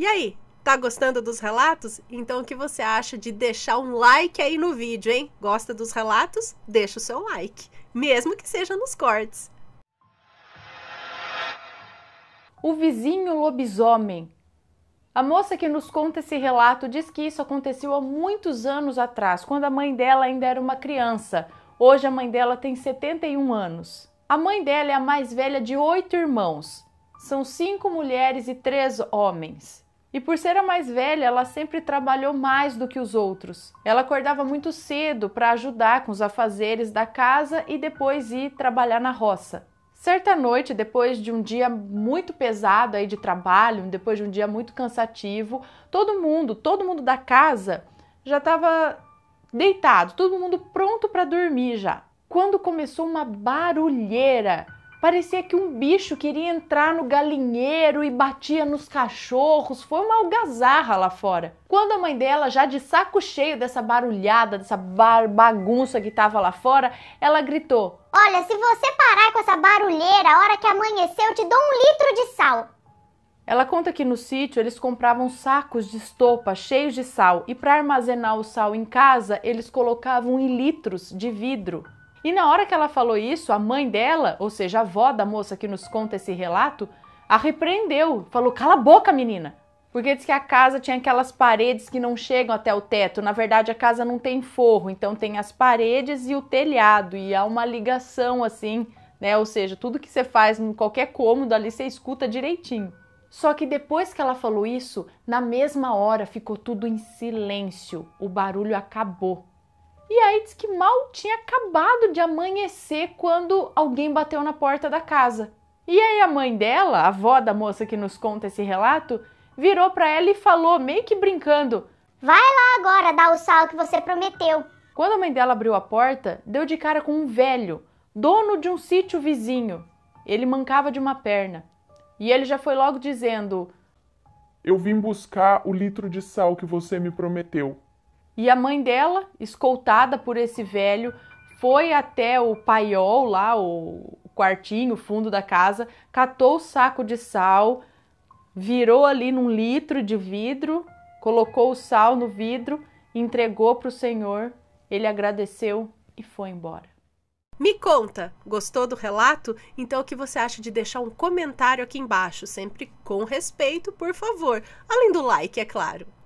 E aí, tá gostando dos relatos? Então o que você acha de deixar um like aí no vídeo, hein? Gosta dos relatos? Deixa o seu like, mesmo que seja nos cortes. O vizinho lobisomem. A moça que nos conta esse relato diz que isso aconteceu há muitos anos atrás, quando a mãe dela ainda era uma criança. Hoje a mãe dela tem 71 anos. A mãe dela é a mais velha de oito irmãos. São cinco mulheres e três homens. E por ser a mais velha, ela sempre trabalhou mais do que os outros. Ela acordava muito cedo para ajudar com os afazeres da casa e depois ir trabalhar na roça. Certa noite, depois de um dia muito pesado aí de trabalho, depois de um dia muito cansativo, todo mundo, todo mundo da casa já estava deitado, todo mundo pronto para dormir já. Quando começou uma barulheira, Parecia que um bicho queria entrar no galinheiro e batia nos cachorros. Foi uma algazarra lá fora. Quando a mãe dela, já de saco cheio dessa barulhada, dessa bagunça que tava lá fora, ela gritou: Olha, se você parar com essa barulheira, a hora que amanhecer, eu te dou um litro de sal. Ela conta que no sítio eles compravam sacos de estopa cheios de sal e para armazenar o sal em casa, eles colocavam em litros de vidro. E na hora que ela falou isso, a mãe dela, ou seja, a avó da moça que nos conta esse relato, a repreendeu, falou: "Cala a boca, menina". Porque diz que a casa tinha aquelas paredes que não chegam até o teto. Na verdade, a casa não tem forro, então tem as paredes e o telhado e há uma ligação assim, né? Ou seja, tudo que você faz em qualquer cômodo ali você escuta direitinho. Só que depois que ela falou isso, na mesma hora ficou tudo em silêncio. O barulho acabou. E aí diz que mal tinha acabado de amanhecer quando alguém bateu na porta da casa. E aí a mãe dela, a avó da moça que nos conta esse relato, virou para ela e falou, meio que brincando: Vai lá agora dar o sal que você prometeu. Quando a mãe dela abriu a porta, deu de cara com um velho, dono de um sítio vizinho. Ele mancava de uma perna. E ele já foi logo dizendo: Eu vim buscar o litro de sal que você me prometeu. E a mãe dela, escoltada por esse velho, foi até o paiol lá, o quartinho, o fundo da casa, catou o saco de sal, virou ali num litro de vidro, colocou o sal no vidro, entregou para o Senhor, ele agradeceu e foi embora. Me conta, gostou do relato? Então o que você acha de deixar um comentário aqui embaixo, sempre com respeito, por favor, além do like, é claro.